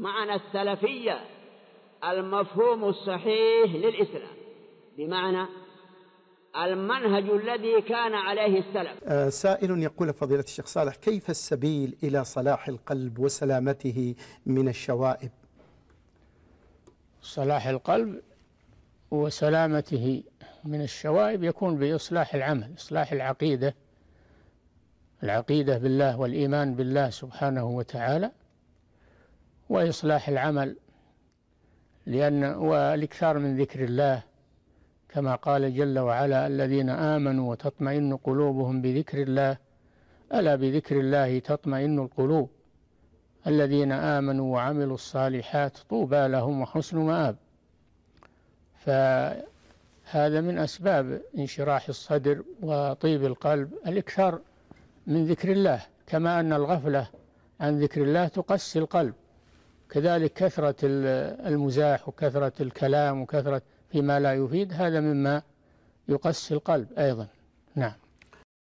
معنى السلفية المفهوم الصحيح للإسلام بمعنى المنهج الذي كان عليه السلف آه سائل يقول فضيلة الشيخ صالح كيف السبيل إلى صلاح القلب وسلامته من الشوائب صلاح القلب وسلامته من الشوائب يكون بإصلاح العمل إصلاح العقيدة العقيدة بالله والإيمان بالله سبحانه وتعالى وإصلاح العمل لأن والاكثار من ذكر الله كما قال جل وعلا الذين آمنوا وتطمئن قلوبهم بذكر الله ألا بذكر الله تطمئن القلوب الذين آمنوا وعملوا الصالحات طوبى لهم وحسن مآب فهذا من أسباب انشراح الصدر وطيب القلب الإكثار من ذكر الله كما أن الغفلة عن ذكر الله تقسي القلب كذلك كثرة المزاح وكثرة الكلام وكثرة فيما لا يفيد هذا مما يقسي القلب أيضا نعم